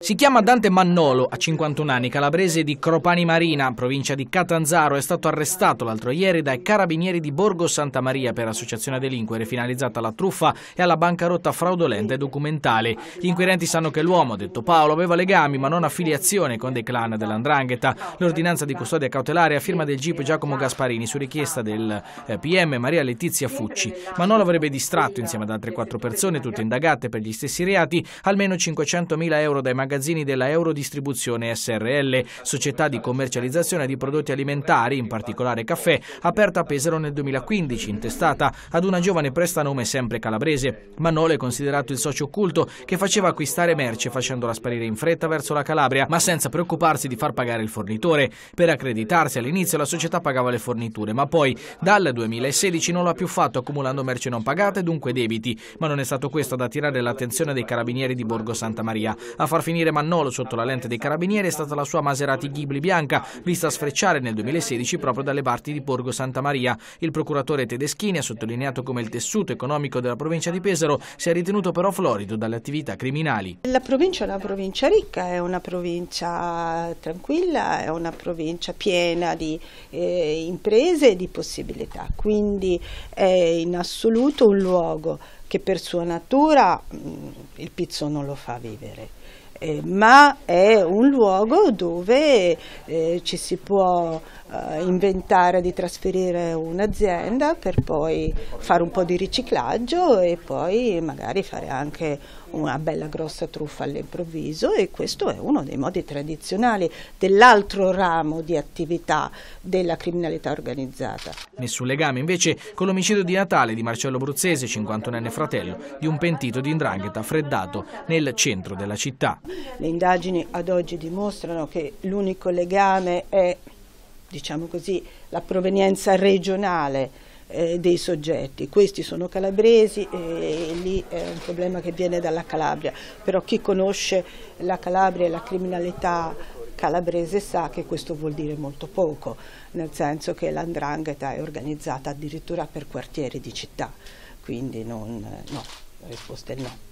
Si chiama Dante Mannolo, a 51 anni, calabrese di Cropani Marina, provincia di Catanzaro, è stato arrestato l'altro ieri dai carabinieri di Borgo Santa Maria per associazione a delinquere finalizzata alla truffa e alla bancarotta fraudolenta e documentale. Gli inquirenti sanno che l'uomo, detto Paolo, aveva legami ma non affiliazione con dei clan dell'Andrangheta. L'ordinanza di custodia cautelare è a firma del GIP Giacomo Gasparini su richiesta del eh, PM Maria Letizia Fucci. Mannolo avrebbe distratto, insieme ad altre quattro persone, tutte indagate per gli stessi reati, almeno 500.000 euro dai magazzini magazzini della Eurodistribuzione SRL, società di commercializzazione di prodotti alimentari, in particolare caffè, aperta a Pesaro nel 2015, intestata ad una giovane prestanome sempre calabrese. Manole è considerato il socio occulto che faceva acquistare merce facendola sparire in fretta verso la Calabria, ma senza preoccuparsi di far pagare il fornitore. Per accreditarsi all'inizio la società pagava le forniture, ma poi dal 2016 non l'ha più fatto accumulando merce non pagata e dunque debiti, ma non è stato questo ad attirare l'attenzione dei carabinieri di Borgo Santa Maria. A far finire finire Mannolo sotto la lente dei carabinieri è stata la sua Maserati Ghibli bianca, vista sfrecciare nel 2016 proprio dalle parti di Borgo Santa Maria. Il procuratore Tedeschini ha sottolineato come il tessuto economico della provincia di Pesaro sia ritenuto però florido dalle attività criminali. La provincia è una provincia ricca, è una provincia tranquilla, è una provincia piena di eh, imprese e di possibilità, quindi è in assoluto un luogo che per sua natura mm, il pizzo non lo fa vivere eh, ma è un luogo dove eh, ci si può eh, inventare di trasferire un'azienda per poi fare un po' di riciclaggio e poi magari fare anche una bella grossa truffa all'improvviso e questo è uno dei modi tradizionali dell'altro ramo di attività della criminalità organizzata. Nessun legame invece con l'omicidio di Natale di Marcello Bruzzese, 51enne fratello, di un pentito di indrangheta freddato nel centro della città. Le indagini ad oggi dimostrano che l'unico legame è diciamo così, la provenienza regionale eh, dei soggetti. Questi sono calabresi e, e lì è un problema che viene dalla Calabria, però chi conosce la Calabria e la criminalità calabrese sa che questo vuol dire molto poco, nel senso che l'andrangheta è organizzata addirittura per quartieri di città, quindi non, no, la risposta è no.